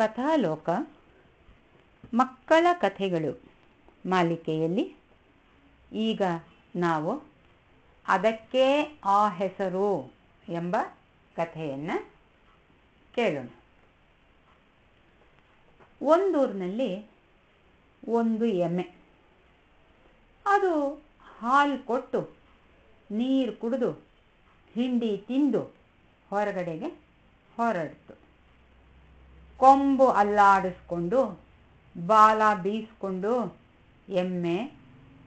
ಕಥಾಲೋಕ ಮಕ್ಕಳ ಕಥೆಗಳು ಮಾಲಿಕೆಯಲ್ಲಿ ಈಗ ನಾವು ಅದಕ್ಕೆ ಆ ಹೆಸರು ಎಂಬ ಕಥೆಯನ್ನು ಕೇಳೋಣ ಒಂದೂರಿನಲ್ಲಿ ಒಂದು ಎಮ್ಮೆ ಅದು ಹಾಲು ಕೊಟ್ಟು ನೀರು ಕುಡಿದು ಹಿಂಡಿ ತಿಂದು ಹೊರಗಡೆಗೆ ಹೊರಡ್ತು ಕೊಂಬು ಅಲ್ಲಾಡಿಸ್ಕೊಂಡು ಬಾಲ ಬೀಸ್ಕೊಂಡು ಎಮ್ಮೆ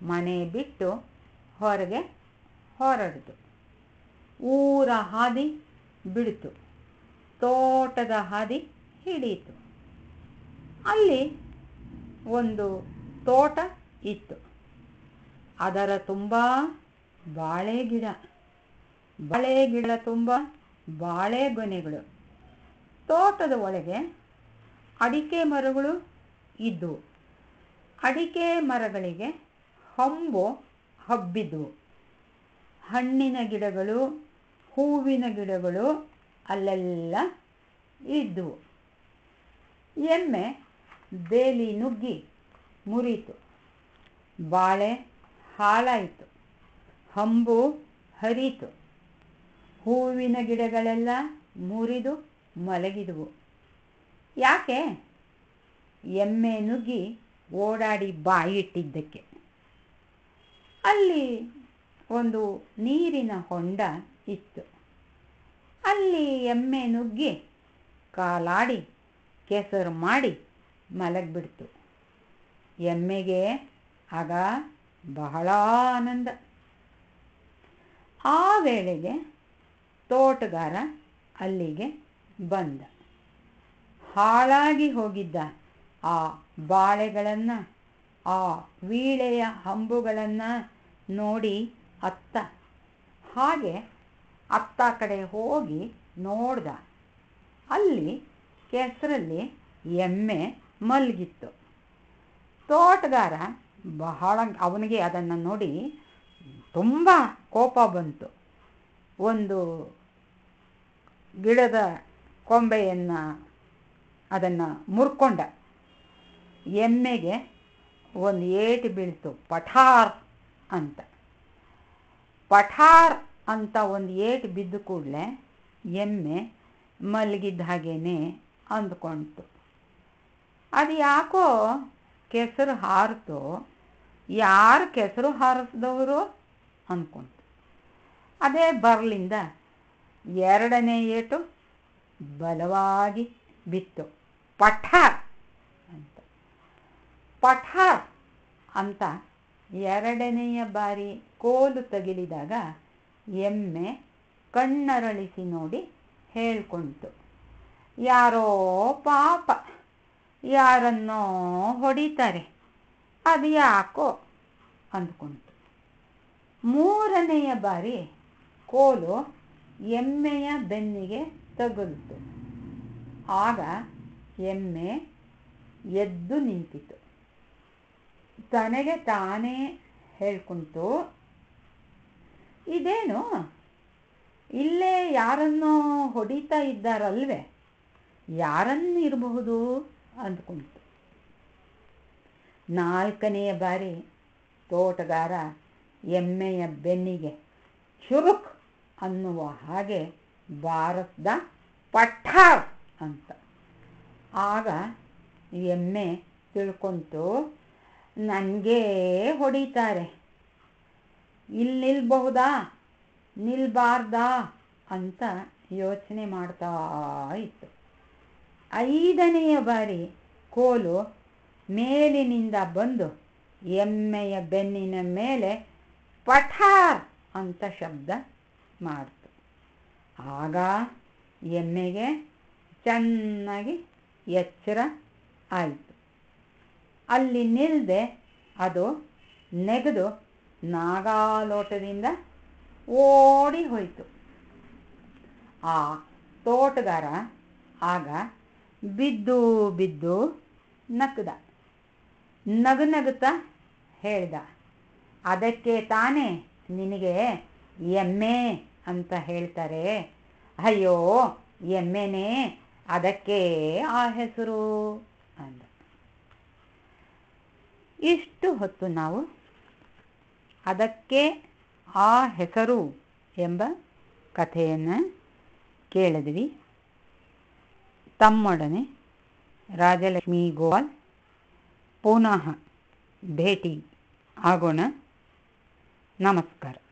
ಮನೆ ಬಿಟ್ಟು ಹೊರಗೆ ಹೊರಡಿತು ಊರ ಹಾದಿ ಬಿಡಿತು ತೋಟದ ಹಾದಿ ಹಿಡಿಯಿತು ಅಲ್ಲಿ ಒಂದು ತೋಟ ಇತ್ತು ಅದರ ತುಂಬ ಬಾಳೆ ಗಿಡ ಬಾಳೆ ಗಿಡ ತುಂಬ ಬಾಳೆಗೊನೆಗಳು ತೋಟದ ಒಳಗೆ ಅಡಿಕೆ ಮರಗಳು ಇದ್ದವು ಅಡಿಕೆ ಮರಗಳಿಗೆ ಹಂಬು ಹಬ್ಬಿದ್ದವು ಹಣ್ಣಿನ ಗಿಡಗಳು ಹೂವಿನ ಗಿಡಗಳು ಅಲ್ಲೆಲ್ಲ ಇದ್ದವು ಎಮ್ಮೆ ಬೇಲಿ ನುಗ್ಗಿ ಮುರಿತು ಬಾಳೆ ಹಾಳಾಯಿತು ಹಂಬು ಹರಿತು ಹೂವಿನ ಗಿಡಗಳೆಲ್ಲ ಮುರಿದು ಮಲಗಿದವು ಯಾಕೆ ಎಮ್ಮೆ ನುಗ್ಗಿ ಓಡಾಡಿ ಬಾಯಿಟ್ಟಿದ್ದಕ್ಕೆ ಅಲ್ಲಿ ಒಂದು ನೀರಿನ ಹೊಂಡ ಇತ್ತು ಅಲ್ಲಿ ಎಮ್ಮೆ ನುಗ್ಗಿ ಕಾಲಾಡಿ ಕೆಸರು ಮಾಡಿ ಮಲಗಿಬಿಡ್ತು ಎಮ್ಮೆಗೆ ಆಗ ಬಹಳ ಆನಂದ ಆ ವೇಳೆಗೆ ತೋಟಗಾರ ಅಲ್ಲಿಗೆ ಬಂದ ಹಾಳಾಗಿ ಹೋಗಿದ್ದ ಆ ಬಾಳೆಗಳನ್ನು ಆ ವೀಳೆಯ ಹಂಬುಗಳನ್ನು ನೋಡಿ ಅತ್ತ ಹಾಗೆ ಅತ್ತ ಕಡೆ ಹೋಗಿ ನೋಡ್ದ ಅಲ್ಲಿ ಕೆಸರಲ್ಲಿ ಎಮ್ಮೆ ಮಲಗಿತ್ತು ತೋಟಗಾರ ಬಹಳ ಅವನಿಗೆ ಅದನ್ನು ನೋಡಿ ತುಂಬ ಕೋಪ ಬಂತು ಒಂದು ಗಿಡದ ಕೊಂಬೆಯನ್ನು ಅದನ್ನು ಮುರ್ಕೊಂಡ ಎಮ್ಮೆಗೆ ಒಂದು ಏಟು ಬೀಳ್ತು ಪಠಾರ್ ಅಂತ ಪಠಾರ್ ಅಂತ ಒಂದು ಏಟು ಬಿದ್ದ ಕೂಡಲೇ ಎಮ್ಮೆ ಮಲಗಿದ್ದ ಹಾಗೇನೆ ಅಂದ್ಕೊಂತು ಅದು ಯಾಕೋ ಕೆಸರು ಹಾರಿತು ಯಾರು ಕೆಸರು ಹಾರಿಸಿದವರು ಅಂದ್ಕೊಂತು ಅದೇ ಬರಲಿಂದ ಎರಡನೇ ಏಟು ಬಲವಾಗಿ ಬಿತ್ತು ಪಠ ಅಂತ ಪಠ ಅಂತ ಎರಡನೆಯ ಬಾರಿ ಕೋಲು ತಗಿಲಿದಾಗ ಎಮ್ಮೆ ಕಣ್ಣರಳಿಸಿ ನೋಡಿ ಹೇಳ್ಕೊಳ್ತು ಯಾರೋ ಪಾಪ ಯಾರನ್ನೋ ಹೊಡಿತಾರೆ ಅದು ಯಾಕೋ ಅಂದ್ಕೊಂತು ಮೂರನೆಯ ಬಾರಿ ಕೋಲು ಎಮ್ಮೆಯ ಬೆನ್ನಿಗೆ ತಗುಲಿತು ಆಗ ಎಮ್ಮೆ ಎದ್ದು ನಿಂತಿತು ತನಗೆ ತಾನೇ ಹೇಳ್ಕೊಂತು ಇದೇನು ಇಲ್ಲೇ ಯಾರನ್ನೋ ಹೊಡಿತಾ ಇದ್ದಾರಲ್ವೇ ಯಾರನ್ನು ಇರಬಹುದು ಅಂದ್ಕೊಂತು ನಾಲ್ಕನೆಯ ಬಾರಿ ತೋಟಗಾರ ಎಮ್ಮೆಯ ಬೆನ್ನಿಗೆ ಚುರುಕ್ ಅನ್ನುವ ಹಾಗೆ ಭಾರತದ ಪಠಾರ್ ಅಂತ ಆಗ ಎಮ್ಮೆ ತಿಳ್ಕೊಂತು ನನಗೆ ಹೊಡಿತಾರೆ ಇಲ್ಲಿ ನಿಲ್ಬಹುದಾ ನಿಲ್ಬಾರ್ದಾ ಅಂತ ಯೋಚನೆ ಮಾಡ್ತಾ ಇತ್ತು ಐದನೆಯ ಬಾರಿ ಕೋಲು ಮೇಲಿನಿಂದ ಬಂದು ಎಮ್ಮೆಯ ಬೆನ್ನಿನ ಮೇಲೆ ಪಠಾರ್ ಅಂತ ಶಬ್ದ ಮಾಡ್ತು ಆಗ ಎಮ್ಮೆಗೆ ಚೆನ್ನಾಗಿ ಎಚ್ಚರ ಆಯಿತು ಅಲ್ಲಿ ನಿಲ್ಲದೆ ಅದು ನೆಗೆದು ನಾಗಾಲೋಟದಿಂದ ಓಡಿ ಹೋಯಿತು ಆ ತೋಟಗಾರ ಆಗ ಬಿದ್ದು ಬಿದ್ದು ನಕ್ಕದ ನಗು ನಗುತ್ತಾ ಹೇಳ್ದ ಅದಕ್ಕೆ ತಾನೇ ನಿನಗೆ ಎಮ್ಮೆ ಅಂತ ಹೇಳ್ತಾರೆ ಅಯ್ಯೋ ಎಮ್ಮೆನೇ ಅದಕ್ಕೆ ಆ ಹೆಸರು ಅಂದ ಇಷ್ಟು ಹೊತ್ತು ನಾವು ಅದಕ್ಕೆ ಆ ಹೆಸರು ಎಂಬ ಕಥೆಯನ್ನು ಕೇಳಿದ್ವಿ ತಮ್ಮೊಡನೆ ರಾಜಲಕ್ಷ್ಮಿ ಗೋವಾಲ್ ಪುನಃ ಭೇಟಿ ಆಗೋಣ ನಮಸ್ಕಾರ